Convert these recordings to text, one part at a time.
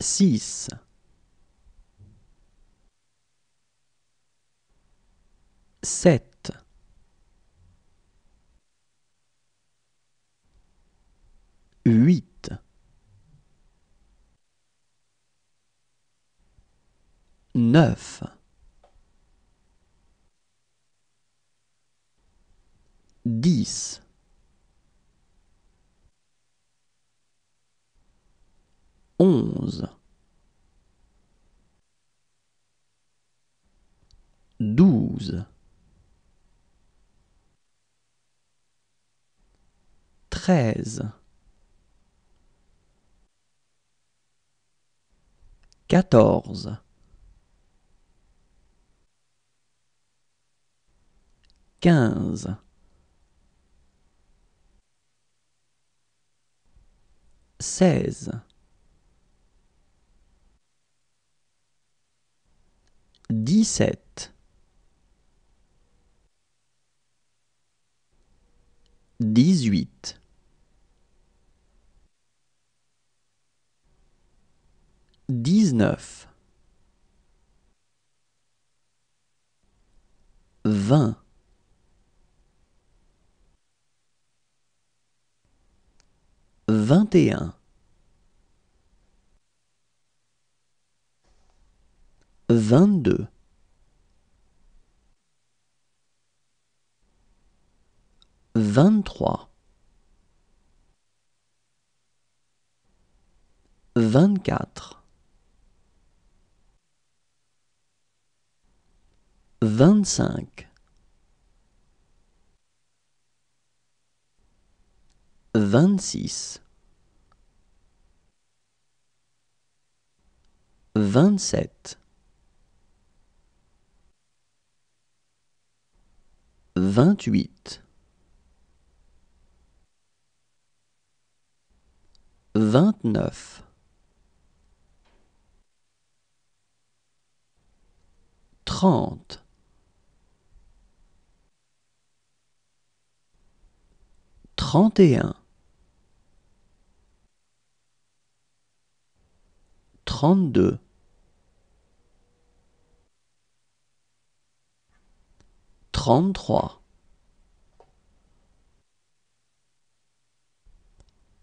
6 7 8 9 10 11. 12. 13. 14. 15. 16. 17 18 19 20 21 vingt-deux. Vingt-trois. Vingt-quatre. Vingt-cinq. Vingt-six. Vingt-sept. 28 29 30 31 32 33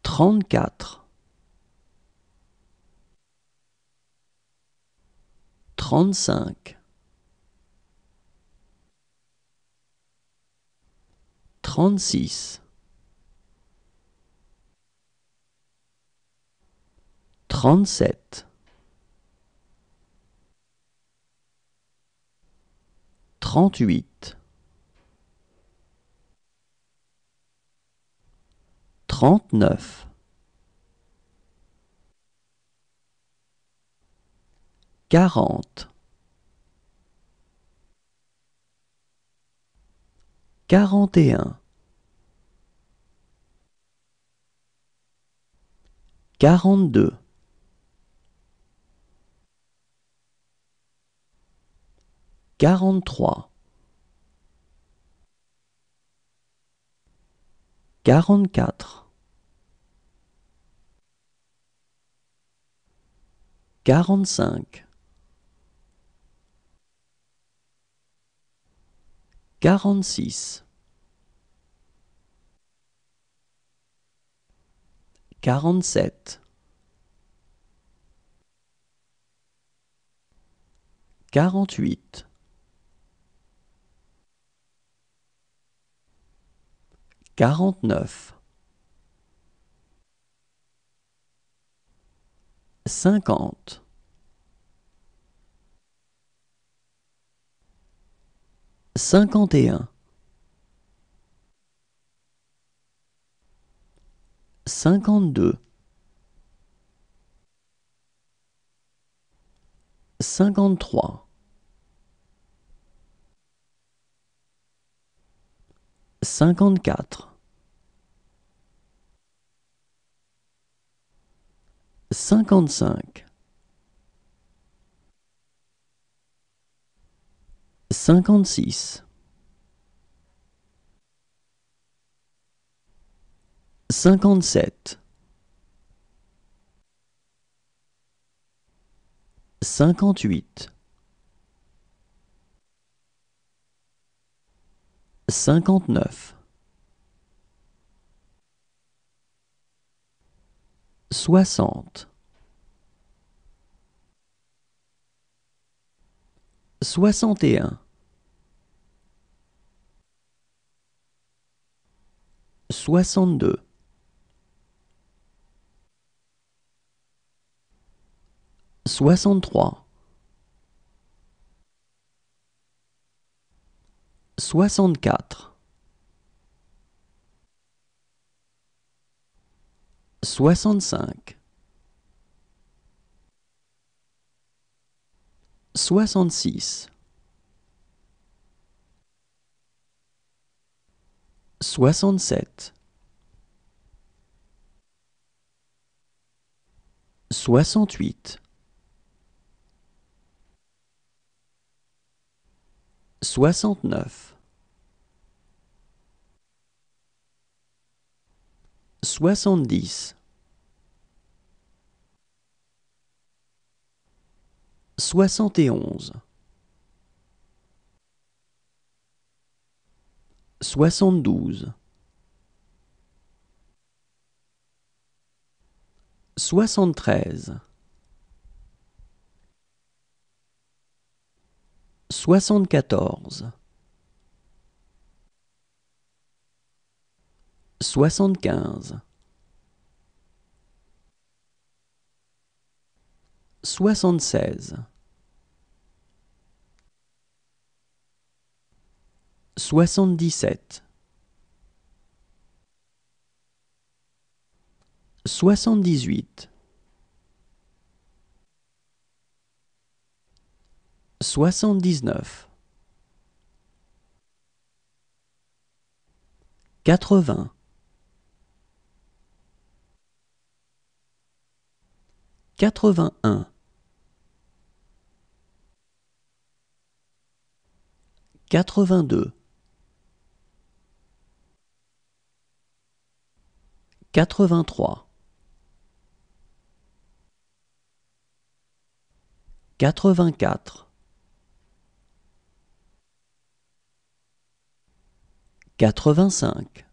34 35 36 37 38 39 40 41 42 43 44 Quarante-cinq. Quarante-six. Quarante-sept. Quarante-huit. Quarante-neuf. cinquante. Cinquante et un. Cinquante-deux. Cinquante-trois. Cinquante-quatre. 55 56 57 58 59 60 61 62 63 64 soixante-cinq, soixante-six, soixante-sept, soixante-huit, soixante-neuf. soixante-dix 71 72 73 74 75 76 77 78 79 80 81 82 83 84 85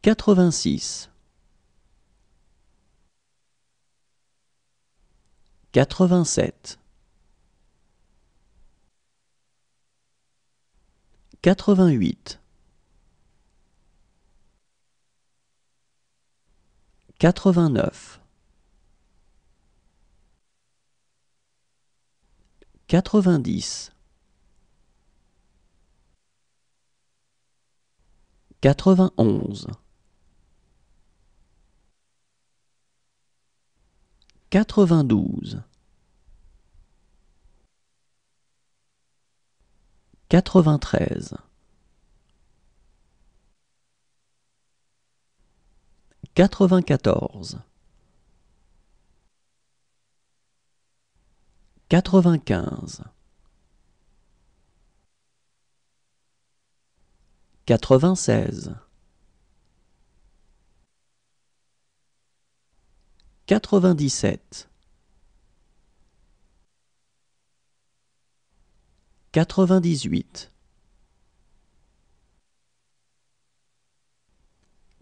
86 87 88 89 90 91 92 93 94 95 96 97 98